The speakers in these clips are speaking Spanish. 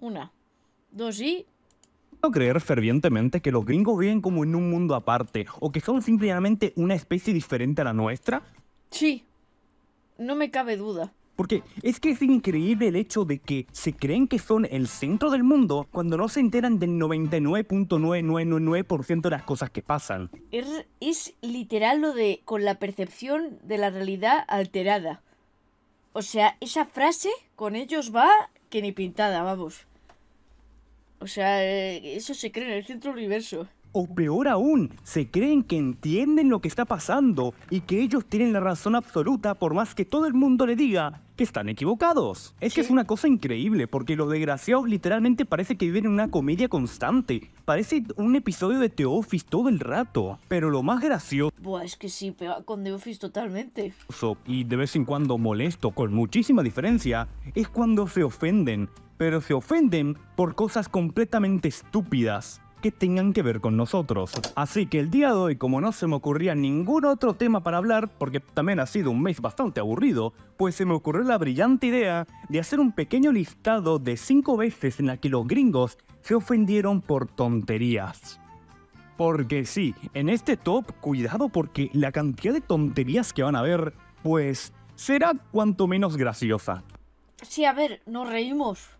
Una, dos y no creer fervientemente que los gringos viven como en un mundo aparte o que son simplemente una especie diferente a la nuestra? Sí, no me cabe duda. Porque es que es increíble el hecho de que se creen que son el centro del mundo cuando no se enteran del 99.9999% de las cosas que pasan. Es, es literal lo de con la percepción de la realidad alterada. O sea, esa frase con ellos va que ni pintada, vamos. O sea, eh, eso se cree en el centro universo o peor aún, se creen que entienden lo que está pasando y que ellos tienen la razón absoluta por más que todo el mundo le diga que están equivocados. Es que es una cosa increíble, porque los desgraciados literalmente parece que viven en una comedia constante. Parece un episodio de The Office todo el rato. Pero lo más gracioso... Buah, es que sí, pega con The Office totalmente. Y de vez en cuando molesto, con muchísima diferencia, es cuando se ofenden. Pero se ofenden por cosas completamente estúpidas que tengan que ver con nosotros. Así que el día de hoy, como no se me ocurría ningún otro tema para hablar, porque también ha sido un mes bastante aburrido, pues se me ocurrió la brillante idea de hacer un pequeño listado de cinco veces en la que los gringos se ofendieron por tonterías. Porque sí, en este top, cuidado porque la cantidad de tonterías que van a ver, pues será cuanto menos graciosa. Sí, a ver, nos reímos.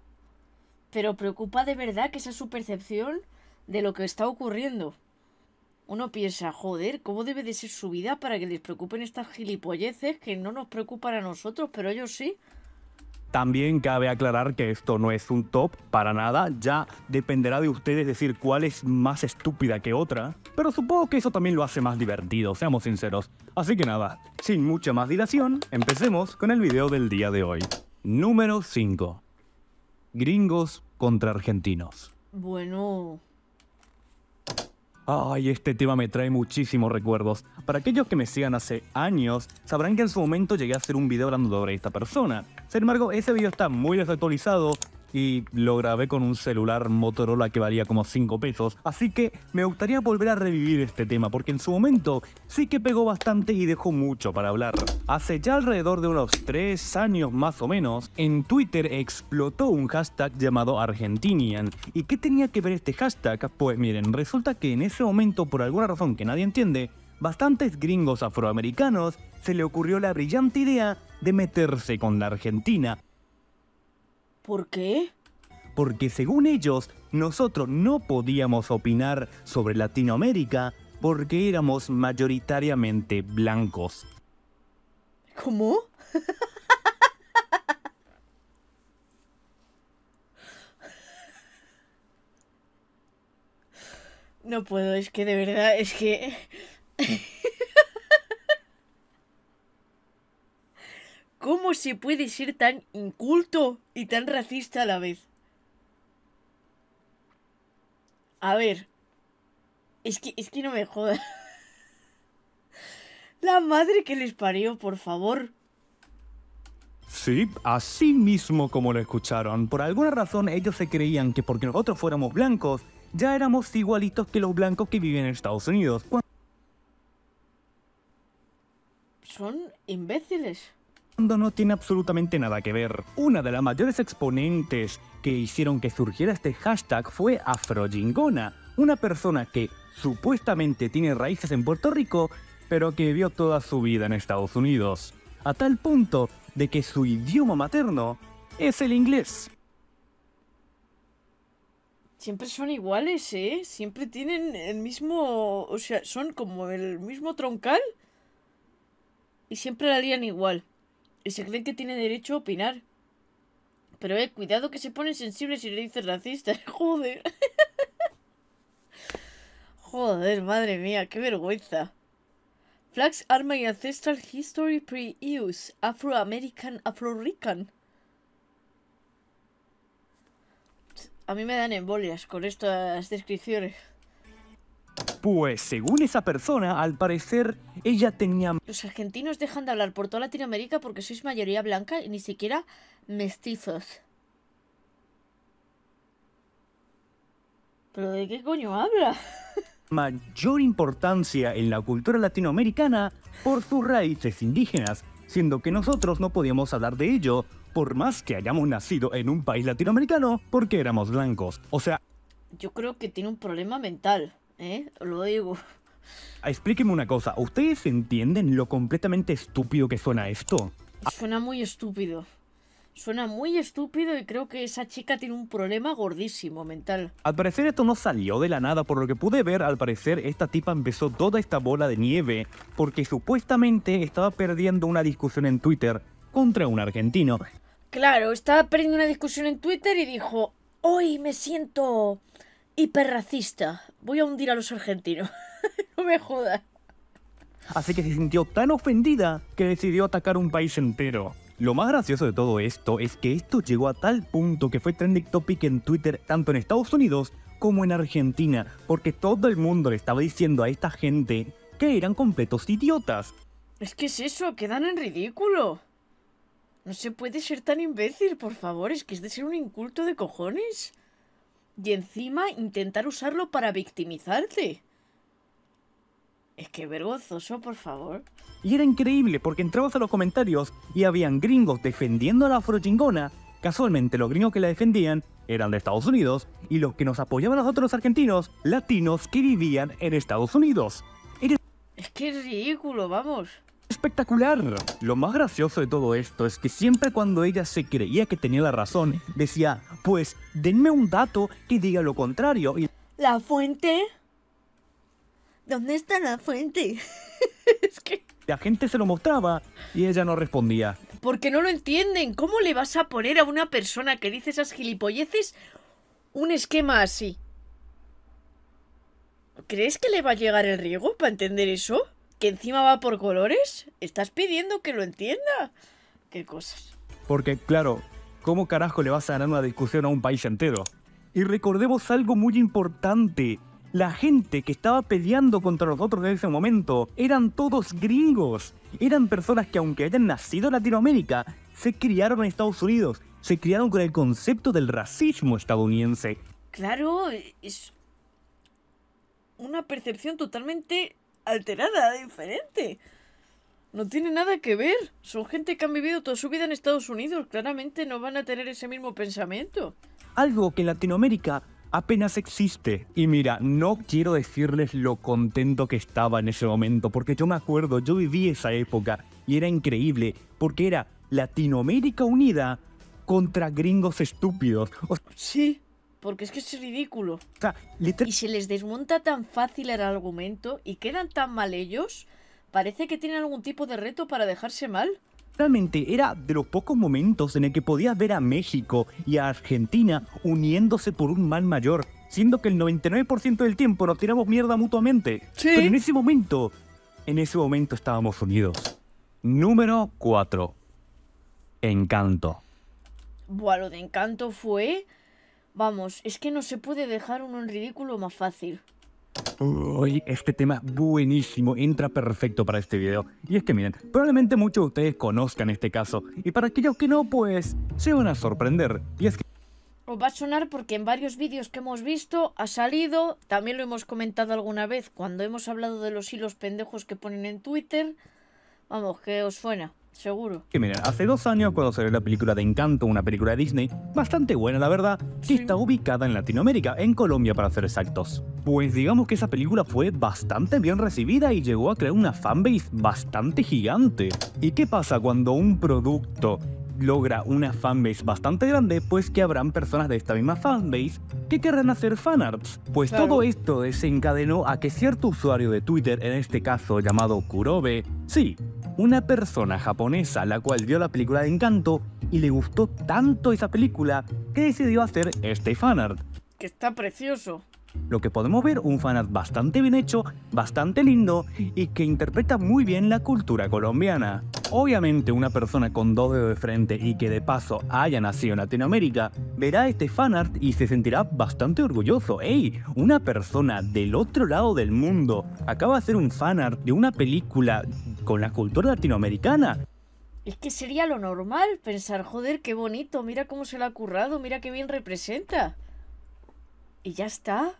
Pero preocupa de verdad que esa es su percepción de lo que está ocurriendo. Uno piensa, joder, ¿cómo debe de ser su vida para que les preocupen estas gilipolleces que no nos preocupan a nosotros, pero ellos sí? También cabe aclarar que esto no es un top para nada, ya dependerá de ustedes decir cuál es más estúpida que otra, pero supongo que eso también lo hace más divertido, seamos sinceros. Así que nada, sin mucha más dilación, empecemos con el video del día de hoy. Número 5. Gringos contra argentinos. Bueno, Ay, este tema me trae muchísimos recuerdos. Para aquellos que me sigan hace años, sabrán que en su momento llegué a hacer un video hablando sobre esta persona. Sin embargo, ese video está muy desactualizado y lo grabé con un celular Motorola que valía como 5 pesos. Así que me gustaría volver a revivir este tema porque en su momento sí que pegó bastante y dejó mucho para hablar. Hace ya alrededor de unos 3 años más o menos, en Twitter explotó un hashtag llamado Argentinian. ¿Y qué tenía que ver este hashtag? Pues miren, resulta que en ese momento, por alguna razón que nadie entiende, bastantes gringos afroamericanos se le ocurrió la brillante idea de meterse con la Argentina ¿Por qué? Porque según ellos, nosotros no podíamos opinar sobre Latinoamérica porque éramos mayoritariamente blancos. ¿Cómo? No puedo, es que de verdad, es que... ¿Cómo se puede ser tan inculto y tan racista a la vez? A ver. Es que, no me jodas. La madre que les parió, por favor. Sí, así mismo como lo escucharon. Por alguna razón ellos se creían que porque nosotros fuéramos blancos, ya éramos igualitos que los blancos que viven en Estados Unidos. Son imbéciles no tiene absolutamente nada que ver. Una de las mayores exponentes que hicieron que surgiera este hashtag fue Afrojingona, una persona que supuestamente tiene raíces en Puerto Rico, pero que vivió toda su vida en Estados Unidos, a tal punto de que su idioma materno es el inglés. Siempre son iguales, ¿eh? Siempre tienen el mismo... O sea, son como el mismo troncal. Y siempre la lían igual y se cree que tiene derecho a opinar. Pero eh, cuidado que se pone sensibles si le dices racista. Joder. Joder, madre mía, qué vergüenza. Flags are my ancestral history pre-use. Afro-American, Afro-Rican. A mí me dan embolias con estas descripciones. Pues según esa persona, al parecer ella tenía... Los argentinos dejan de hablar por toda Latinoamérica porque sois mayoría blanca y ni siquiera mestizos. ¿Pero de qué coño habla? Mayor importancia en la cultura latinoamericana por sus raíces indígenas, siendo que nosotros no podíamos hablar de ello, por más que hayamos nacido en un país latinoamericano porque éramos blancos. O sea... Yo creo que tiene un problema mental. ¿Eh? Lo digo. Ah, explíqueme una cosa, ¿ustedes entienden lo completamente estúpido que suena esto? Suena muy estúpido. Suena muy estúpido y creo que esa chica tiene un problema gordísimo mental. Al parecer esto no salió de la nada, por lo que pude ver, al parecer esta tipa empezó toda esta bola de nieve porque supuestamente estaba perdiendo una discusión en Twitter contra un argentino. Claro, estaba perdiendo una discusión en Twitter y dijo, hoy me siento hiperracista. Voy a hundir a los argentinos. no me jodas. Así que se sintió tan ofendida que decidió atacar un país entero. Lo más gracioso de todo esto es que esto llegó a tal punto que fue trending topic en Twitter tanto en Estados Unidos como en Argentina, porque todo el mundo le estaba diciendo a esta gente que eran completos idiotas. Es que es eso, quedan en ridículo. No se puede ser tan imbécil, por favor, es que es de ser un inculto de cojones y encima intentar usarlo para victimizarte. Es que vergonzoso, por favor. Y era increíble porque entrabas a los comentarios y habían gringos defendiendo a la afrochingona. Casualmente los gringos que la defendían eran de Estados Unidos y los que nos apoyaban a nosotros los argentinos, latinos que vivían en Estados Unidos. Es que es ridículo, vamos espectacular. Lo más gracioso de todo esto es que siempre cuando ella se creía que tenía la razón, decía, pues denme un dato que diga lo contrario. Y... ¿La fuente? ¿Dónde está la fuente? que... La gente se lo mostraba y ella no respondía. Porque no lo entienden. ¿Cómo le vas a poner a una persona que dice esas gilipolleces un esquema así? ¿Crees que le va a llegar el riego para entender eso? que encima va por colores, estás pidiendo que lo entienda. Qué cosas. Porque, claro, ¿cómo carajo le vas a dar una discusión a un país entero? Y recordemos algo muy importante. La gente que estaba peleando contra nosotros en ese momento eran todos gringos. Eran personas que aunque hayan nacido en Latinoamérica, se criaron en Estados Unidos. Se criaron con el concepto del racismo estadounidense. Claro, es una percepción totalmente alterada, diferente. No tiene nada que ver. Son gente que han vivido toda su vida en Estados Unidos. Claramente no van a tener ese mismo pensamiento. Algo que en Latinoamérica apenas existe. Y mira, no quiero decirles lo contento que estaba en ese momento, porque yo me acuerdo, yo viví esa época y era increíble, porque era Latinoamérica unida contra gringos estúpidos. sí. Porque es que es ridículo. y se les desmonta tan fácil el argumento y quedan tan mal ellos. Parece que tienen algún tipo de reto para dejarse mal. Realmente era de los pocos momentos en el que podías ver a México y a Argentina uniéndose por un mal mayor, siendo que el 99% del tiempo nos tiramos mierda mutuamente. ¿Sí? Pero en ese momento, en ese momento estábamos unidos. Número 4. Encanto. Bueno, lo de encanto fue Vamos, es que no se puede dejar uno en ridículo más fácil. Uy, este tema buenísimo, entra perfecto para este video. Y es que miren, probablemente muchos de ustedes conozcan este caso, y para aquellos que no, pues se van a sorprender. Y es que... Os va a sonar porque en varios vídeos que hemos visto ha salido, también lo hemos comentado alguna vez cuando hemos hablado de los hilos pendejos que ponen en Twitter. Vamos, que os suena. Seguro. Que miren, hace dos años cuando salió la película de Encanto, una película de Disney, bastante buena la verdad, que está ubicada en Latinoamérica, en Colombia para ser exactos. Pues digamos que esa película fue bastante bien recibida y llegó a crear una fanbase bastante gigante. ¿Y qué pasa cuando un producto logra una fanbase bastante grande, pues que habrán personas de esta misma fanbase que querrán hacer fanarts. Pues todo esto desencadenó a que cierto usuario de Twitter, en este caso llamado Kurobe, sí, una persona japonesa la cual vio la película de Encanto y le gustó tanto esa película que decidió hacer este fanart. Que está precioso. Lo que podemos ver, un fanart bastante bien hecho, bastante lindo y que interpreta muy bien la cultura colombiana. Obviamente una persona con dos dedos de frente y que de paso haya nacido en Latinoamérica verá este fanart y se sentirá bastante orgulloso. ¡Ey! Una persona del otro lado del mundo acaba de hacer un fanart de una película con la cultura latinoamericana. Es que sería lo normal pensar, joder, qué bonito, mira cómo se lo ha currado, mira qué bien representa. Y ya está.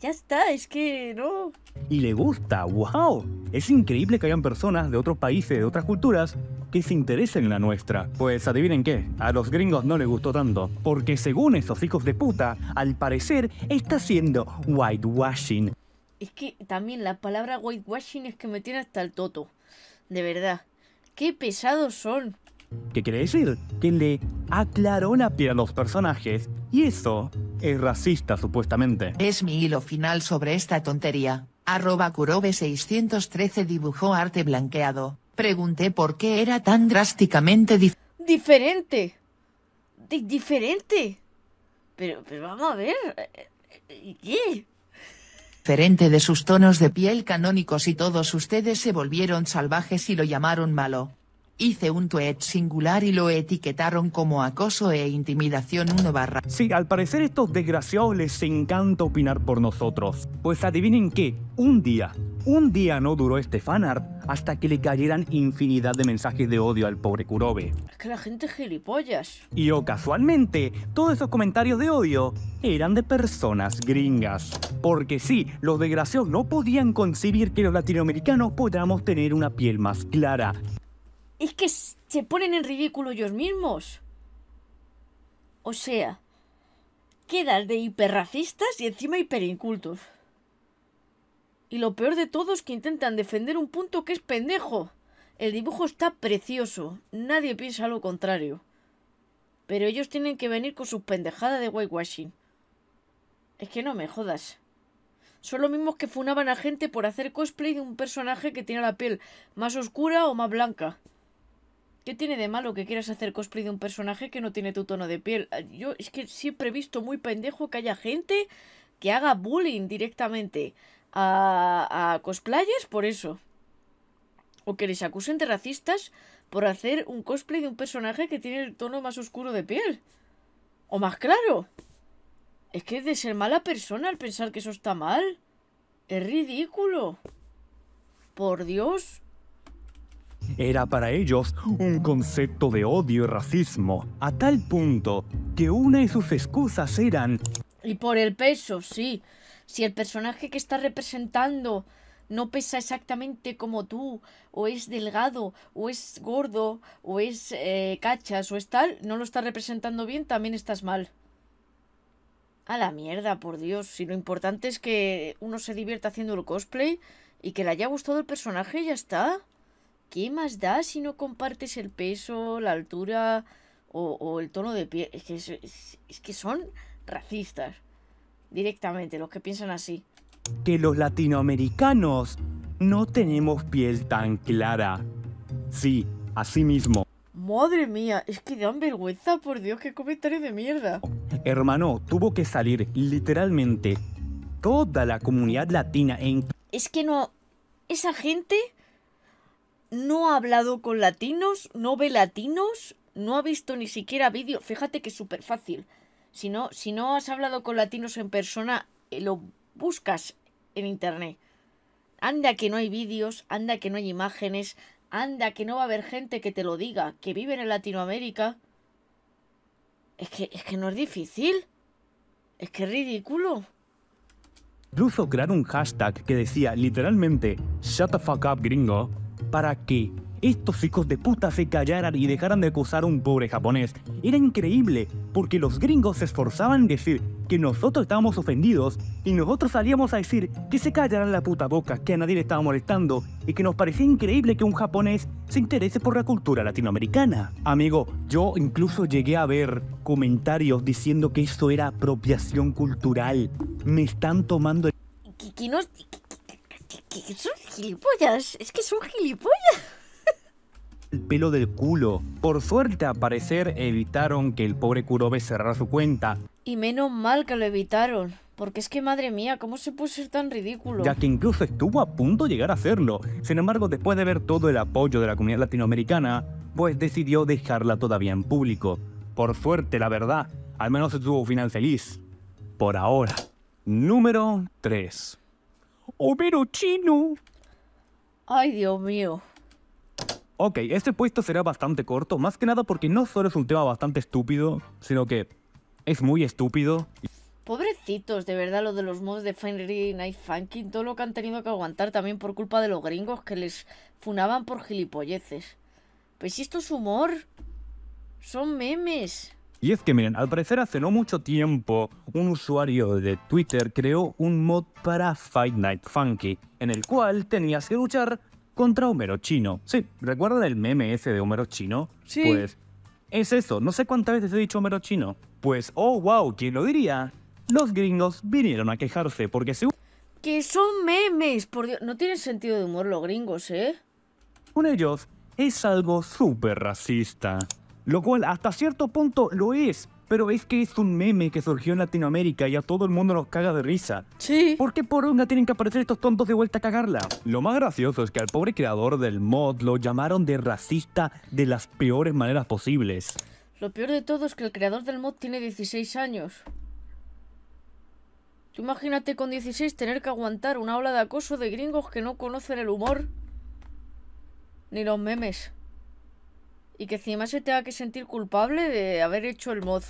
Ya está, es que no. Y le gusta, wow. Es increíble que hayan personas de otros países, de otras culturas, que se interesen en la nuestra. Pues adivinen qué, a los gringos no les gustó tanto, porque según esos hijos de puta, al parecer está haciendo whitewashing. Es que también la palabra whitewashing es que me tiene hasta el toto. De verdad. Qué pesados son. ¿Qué quiere decir? Que le aclaró la piel a los personajes. Y eso es racista supuestamente. Es mi hilo final sobre esta tontería. Arroba Kurobe 613 dibujó arte blanqueado. Pregunté por qué era tan drásticamente dif diferente. diferente. Pero, pero vamos a ver. Eh, ¿Qué? Diferente de sus tonos de piel canónicos y todos ustedes se volvieron salvajes y lo llamaron malo. Hice un tweet singular y lo etiquetaron como acoso e intimidación 1 barra. Sí, al parecer estos desgraciados les encanta opinar por nosotros. Pues adivinen qué, un día, un día no duró este fanart hasta que le cayeran infinidad de mensajes de odio al pobre Kurobe. Es que la gente es gilipollas. Y o oh, casualmente, todos esos comentarios de odio eran de personas gringas. Porque sí, los desgraciados no podían concebir que los latinoamericanos podamos tener una piel más clara es que se ponen en ridículo ellos mismos. O sea, quedas de hiperracistas y encima hiperincultos. Y lo peor de todo es que intentan defender un punto que es pendejo. El dibujo está precioso, nadie piensa lo contrario. Pero ellos tienen que venir con su pendejada de whitewashing. Es que no me jodas. Son los mismos que funaban a gente por hacer cosplay de un personaje que tiene la piel más oscura o más blanca. ¿Qué tiene de malo que quieras hacer cosplay de un personaje que no tiene tu tono de piel? Ah, yo es que siempre he visto muy pendejo que haya gente que haga bullying directamente a, a cosplayers por eso. O que les acusen de racistas por hacer un cosplay de un personaje que tiene el tono más oscuro de piel. O más claro. Es que es de ser mala persona al pensar que eso está mal. Es ridículo. Por Dios era para ellos un concepto de odio y racismo, a tal punto que una de sus excusas eran... Y por el peso, sí. Si el personaje que estás representando no pesa exactamente como tú, o es delgado, o es gordo, o es eh, cachas, o es tal, no lo está representando bien, también estás mal. A la mierda, por Dios. Si lo importante es que uno se divierta haciendo el cosplay y que le haya gustado el personaje, ya está. ¿qué más da si no compartes el peso, la altura o, el tono de piel? Es que son racistas, directamente, los que piensan así. Que los latinoamericanos no tenemos piel tan clara. Sí, así mismo. Madre mía, es que dan vergüenza, por Dios, qué comentario de mierda. Hermano, tuvo que salir literalmente toda la comunidad latina en... Es que no... Esa gente no ha hablado con latinos, no ve latinos, no ha visto ni siquiera vídeos... Fíjate que es súper fácil. Si no, si no has hablado con latinos en persona, eh, lo buscas en internet. Anda que no hay vídeos, anda que no hay imágenes, anda que no va a haber gente que te lo diga, que vive en Latinoamérica. Es que, es que no es difícil. Es que es ridículo. Incluso crear un hashtag que decía literalmente Shut the fuck up, gringo para que estos hijos de puta se callaran y dejaran de acusar a un pobre japonés. Era increíble, porque los gringos se esforzaban en decir que nosotros estábamos ofendidos y nosotros salíamos a decir que se callaran la puta boca, que a nadie le estaba molestando y que nos parecía increíble que un japonés se interese por la cultura latinoamericana. Amigo, yo incluso llegué a ver comentarios diciendo que esto era apropiación cultural. Me están tomando el que son gilipollas, es que son gilipollas. El pelo del culo. Por suerte, al parecer, evitaron que el pobre Kurobe cerrara su cuenta. Y menos mal que lo evitaron. Porque es que, madre mía, ¿cómo se puede ser tan ridículo? Ya que incluso estuvo a punto de llegar a hacerlo. Sin embargo, después de ver todo el apoyo de la comunidad latinoamericana, pues decidió dejarla todavía en público. Por suerte, la verdad, al menos tuvo un final feliz. Por ahora. Número 3. Homero chino. Ay, Dios mío. Ok, este puesto será bastante corto, más que nada porque no solo es un tema bastante estúpido, sino que es muy estúpido. Pobrecitos, de verdad, lo de los mods de Fenrir Night Funkin', todo lo que han tenido que aguantar también por culpa de los gringos que les funaban por gilipolleces. Pues esto es humor, son memes. Y es que miren, al parecer hace no mucho tiempo un usuario de Twitter creó un mod para Fight Night Funky, en el cual tenías que luchar contra Homero Chino. Sí, ¿recuerda el meme ese de Homero Chino? Sí. Pues es eso, no sé cuántas veces he dicho Homero Chino. Pues, oh wow, ¿quién lo diría? Los gringos vinieron a quejarse porque se... Que son memes, por Dios, no tienen sentido de humor los gringos, ¿eh? de ellos es algo súper racista lo cual hasta cierto punto lo es, pero es que es un meme que surgió en Latinoamérica y a todo el mundo nos caga de risa. Sí. ¿Por qué por una tienen que aparecer estos tontos de vuelta a cagarla? Lo más gracioso es que al pobre creador del mod lo llamaron de racista de las peores maneras posibles. Lo peor de todo es que el creador del mod tiene 16 años. Tú imagínate con 16 tener que aguantar una ola de acoso de gringos que no conocen el humor ni los memes. Y que encima se tenga que sentir culpable de haber hecho el mod.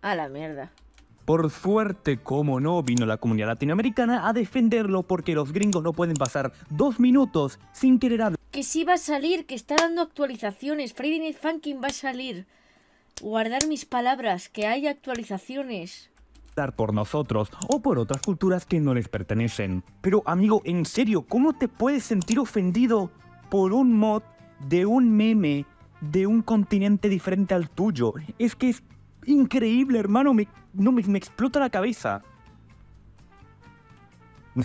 A la mierda. Por suerte, como no, vino la comunidad latinoamericana a defenderlo porque los gringos no pueden pasar dos minutos sin querer hablar. Que sí va a salir, que está dando actualizaciones. Friday Night Funkin' va a salir. Guardar mis palabras, que hay actualizaciones. Dar por nosotros o por otras culturas que no les pertenecen. Pero amigo, en serio, ¿cómo te puedes sentir ofendido por un mod de un meme de un continente diferente al tuyo. Es que es increíble, hermano. Me, no, me, explota la cabeza.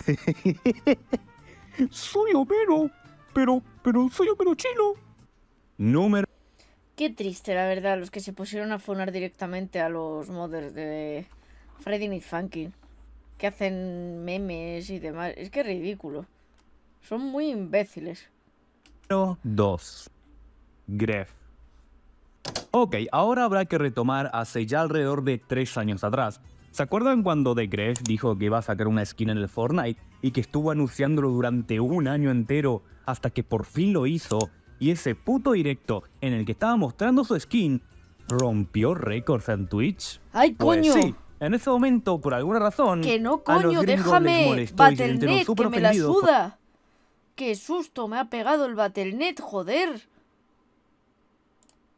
soy Homero, pero, pero soy Homero chino. Número. Qué triste, la verdad, los que se pusieron a funar directamente a los modders de Freddy y Que hacen memes y demás. Es que es ridículo. Son muy imbéciles. 2. Gref. Ok, ahora habrá que retomar hace ya alrededor de 3 años atrás. ¿Se acuerdan cuando The Gref dijo que iba a sacar una skin en el Fortnite y que estuvo anunciándolo durante un año entero hasta que por fin lo hizo y ese puto directo en el que estaba mostrando su skin rompió récords en Twitch? ¡Ay, pues coño! Sí. En ese momento, por alguna razón, que no, coño, déjame que me la suda. ¡Qué susto me ha pegado el Battle.net, joder!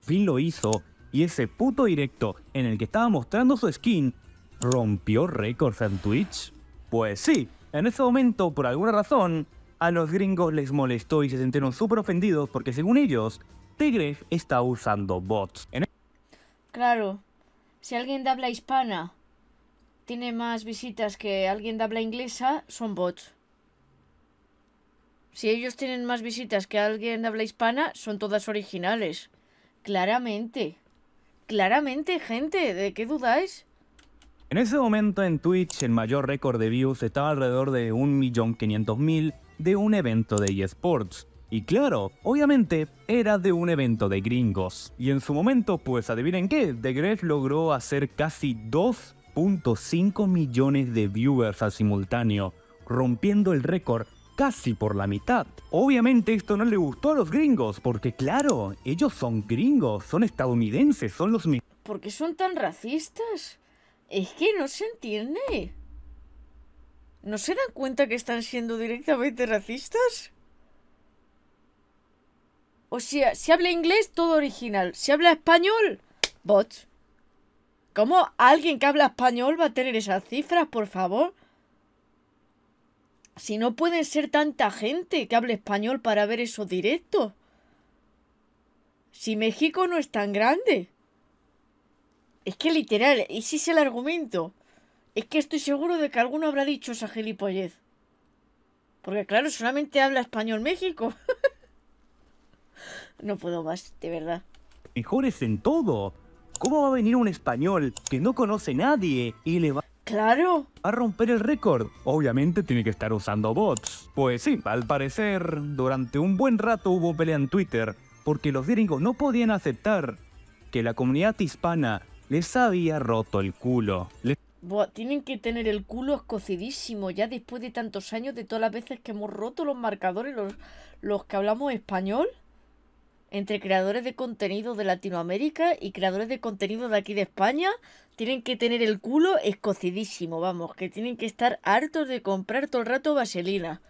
Fin lo hizo, y ese puto directo en el que estaba mostrando su skin rompió récords en Twitch. Pues sí, en ese momento, por alguna razón, a los gringos les molestó y se sentieron súper ofendidos porque según ellos, Tigref está usando bots. E- claro, si alguien de habla hispana tiene más visitas que alguien de habla inglesa, son bots. Si ellos tienen más visitas que alguien de habla hispana, son todas originales. Claramente. Claramente, gente. ¿De qué dudáis? En ese momento en Twitch el mayor récord de views estaba alrededor de 1.500.000 de un evento de eSports. Y claro, obviamente era de un evento de gringos. Y en su momento, pues adivinen qué, The logró hacer casi 2.5 millones de viewers al simultáneo, rompiendo el récord casi por la mitad. Obviamente esto no le gustó a los gringos, porque claro, ellos son gringos, son estadounidenses, son los... ¿Por qué son tan racistas? Es que no se entiende. ¿No se dan cuenta que están siendo directamente racistas? O sea, si habla inglés, todo original. Si habla español, bots. ¿Cómo alguien que habla español va a tener esas cifras, por favor? Si no puede ser tanta gente que hable español para ver eso directo. Si México no es tan grande. Es que literal, ese es el argumento. Es que estoy seguro de que alguno habrá dicho esa gilipollez. Porque claro, solamente habla español México. no puedo más, de verdad. Mejores en todo. ¿Cómo va a venir un español que no conoce nadie y le va... Claro. a romper el récord. Obviamente tiene que estar usando bots. Pues sí, al parecer, durante un buen rato hubo pelea en Twitter, porque los gringos no podían aceptar que la comunidad hispana les había roto el culo. tienen que tener el culo escocidísimo ya después de tantos años de todas las veces que hemos roto los marcadores los, los que hablamos español entre creadores de contenido de Latinoamérica y creadores de contenido de aquí de España tienen que tener el culo escocidísimo, vamos, que tienen que estar hartos de comprar todo el rato vaselina.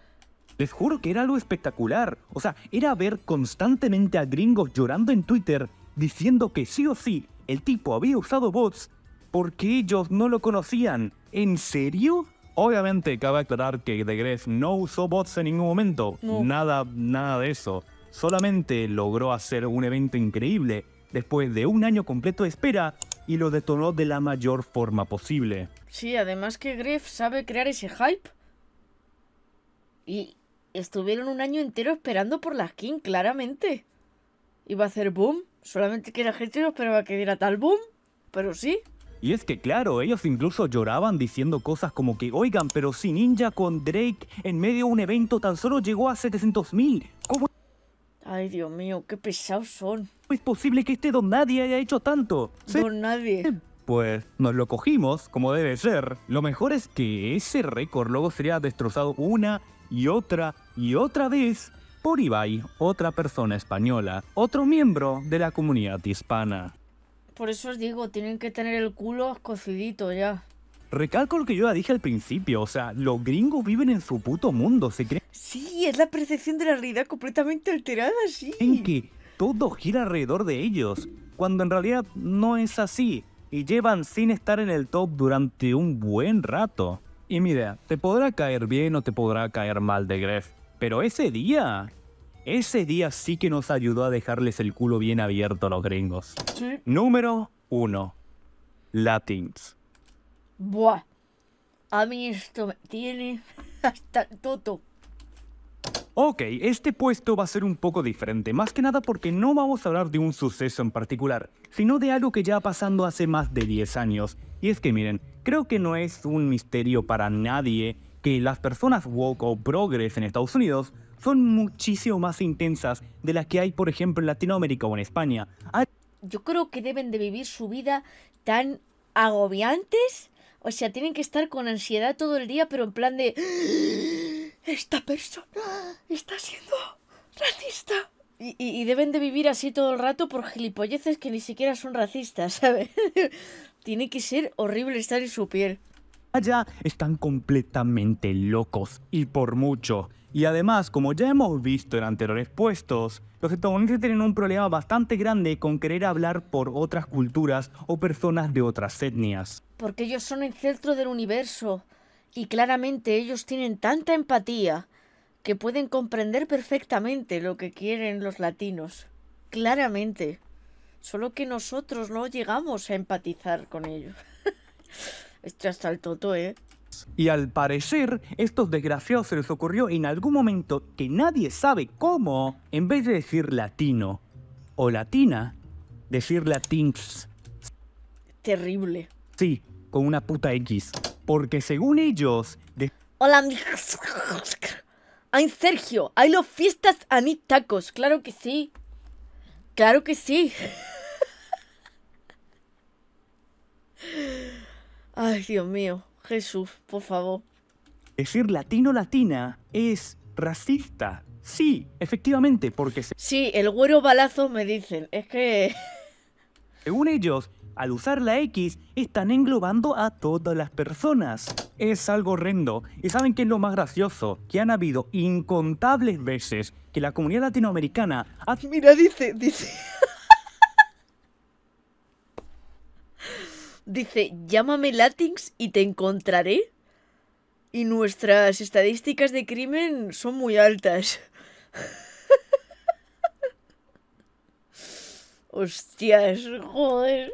Les juro que era algo espectacular. O sea, era ver constantemente a gringos llorando en Twitter diciendo que sí o sí el tipo había usado bots porque ellos no lo conocían. ¿En serio? Obviamente cabe aclarar que The no usó bots en ningún momento. Nada, nada de eso solamente logró hacer un evento increíble después de un año completo de espera y lo detonó de la mayor forma posible. Sí, además que Griff sabe crear ese hype. Y estuvieron un año entero esperando por la skin, claramente. Iba a hacer boom, solamente que la gente no esperaba que diera tal boom, pero sí. Y es que claro, ellos incluso lloraban diciendo cosas como que, oigan, pero si Ninja con Drake en medio de un evento tan solo llegó a 700.000, ¿cómo Ay, Dios mío, qué pesados son. Es posible que este don nadie haya hecho tanto. Don nadie. Eh, pues nos lo cogimos como debe ser. Lo mejor es que ese récord luego sería destrozado una y otra y otra vez por Ibai, otra persona española, otro miembro de la comunidad hispana. Por eso os digo, tienen que tener el culo escocidito ya. Recalco lo que yo ya dije al principio, o sea, los gringos viven en su puto mundo, se creen... Sí, es la percepción de la realidad completamente alterada, sí. En que todo gira alrededor de ellos, cuando en realidad no es así, y llevan sin estar en el top durante un buen rato. Y mira, te podrá caer bien o te podrá caer mal de Gref, pero ese día, ese día sí que nos ayudó a dejarles el culo bien abierto a los gringos. Sí. Número 1. Latins. Buah. A mí esto me tiene hasta el toto. Ok, este puesto va a ser un poco diferente, más que nada porque no vamos a hablar de un suceso en particular, sino de algo que ya ha pasando hace más de 10 años. Y es que miren, creo que no es un misterio para nadie que las personas woke o progres en Estados Unidos son muchísimo más intensas de las que hay, por ejemplo, en Latinoamérica o en España. Yo creo que deben de vivir su vida tan agobiantes o sea, tienen que estar con ansiedad todo el día, pero en plan de... ¡Ah! Esta persona está siendo racista. Y, deben de vivir así todo el rato por gilipolleces que ni siquiera son racistas, ¿sabes? Tiene que ser horrible estar en su piel. Allá están completamente locos y por mucho. Y además, como ya hemos visto en anteriores puestos, los estadounidenses tienen un problema bastante grande con querer hablar por otras culturas o personas de otras etnias porque ellos son el centro del universo y claramente ellos tienen tanta empatía que pueden comprender perfectamente lo que quieren los latinos. Claramente. Solo que nosotros no llegamos a empatizar con ellos. Esto hasta el toto, ¿eh? Y al parecer, estos desgraciados se les ocurrió en algún momento que nadie sabe cómo, en vez de decir latino o latina, decir latins. Terrible. Sí, con una puta X. Porque según ellos... Hola, amigos. Ay, Sergio. ¿Hay los fiestas a mí tacos. Claro que sí. Claro que sí. Ay, Dios mío. Jesús, por favor. Decir latino-latina es racista. Sí, efectivamente, porque... Se... Sí, el güero balazo me dicen. Es que... Según ellos, al usar la X, están englobando a todas las personas. Es algo horrendo. ¿Y saben qué es lo más gracioso? Que han habido incontables veces que la comunidad latinoamericana... admira... dice, dice... dice, llámame Latins y te encontraré. Y nuestras estadísticas de crimen son muy altas. Hostias, joder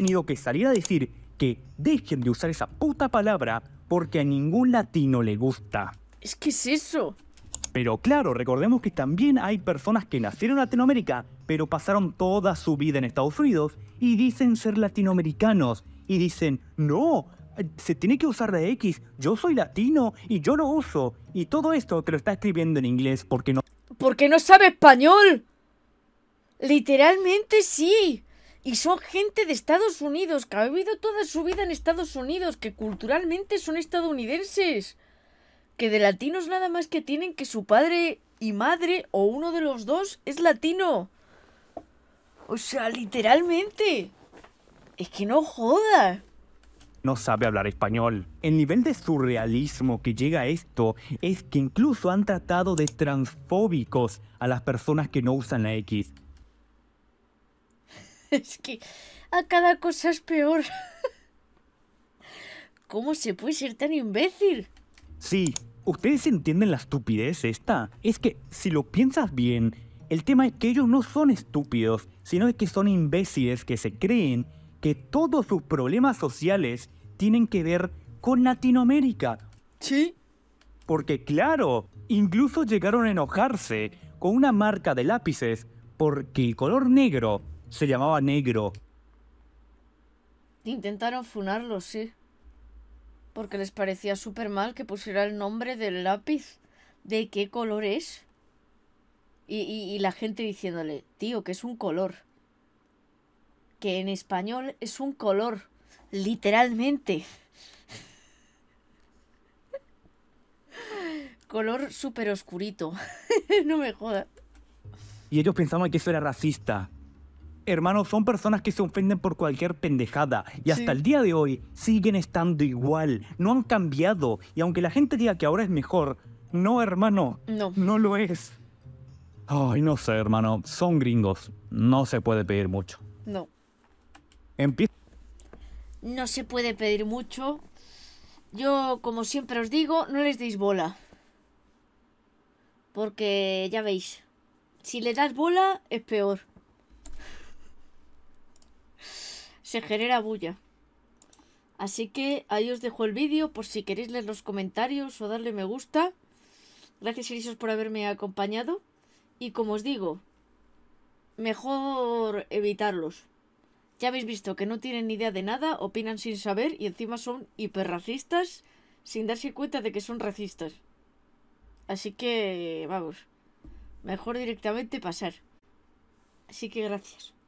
tenido que salir a decir que dejen de usar esa puta palabra porque a ningún latino le gusta. Es que es eso. Pero claro, recordemos que también hay personas que nacieron en Latinoamérica, pero pasaron toda su vida en Estados Unidos y dicen ser latinoamericanos y dicen, no, se tiene que usar la X, yo soy latino y yo lo uso. Y todo esto te lo está escribiendo en inglés porque no... Porque no sabe español. Literalmente sí. Y son gente de Estados Unidos, que ha vivido toda su vida en Estados Unidos, que culturalmente son estadounidenses. Que de latinos nada más que tienen que su padre y madre o uno de los dos es latino. O sea, literalmente. Es que no joda no sabe hablar español. El nivel de surrealismo que llega a esto es que incluso han tratado de transfóbicos a las personas que no usan la X. es que a cada cosa es peor. ¿Cómo se puede ser tan imbécil? Sí, ustedes entienden la estupidez esta. Es que, si lo piensas bien, el tema es que ellos no son estúpidos, sino que son imbéciles que se creen que todos sus problemas sociales tienen que ver con Latinoamérica. Sí. Porque claro, incluso llegaron a enojarse con una marca de lápices porque el color negro se llamaba Negro. Intentaron funarlo, sí. Porque les parecía súper mal que pusiera el nombre del lápiz. ¿De qué color es? Y, la gente diciéndole, tío, que es un color. Que en español es un color. Literalmente. color súper oscurito. no me jodas. Y ellos pensaban que eso era racista hermano, son personas que se ofenden por cualquier pendejada y hasta el día de hoy siguen estando igual, no han cambiado y aunque la gente diga que ahora es mejor, no, hermano, no, no lo es. Ay, no sé, hermano, son gringos, no se puede pedir mucho. No. Empieza. No se puede pedir mucho. Yo, como siempre os digo, no les deis bola. Porque ya veis, si le das bola es peor. se genera bulla. Así que ahí os dejo el vídeo por si queréis leer los comentarios o darle me gusta. Gracias Irisos por haberme acompañado. Y como os digo, mejor evitarlos. Ya habéis visto que no tienen ni idea de nada, opinan sin saber y encima son hiperracistas sin darse cuenta de que son racistas. Así que, vamos, mejor directamente pasar. Así que gracias.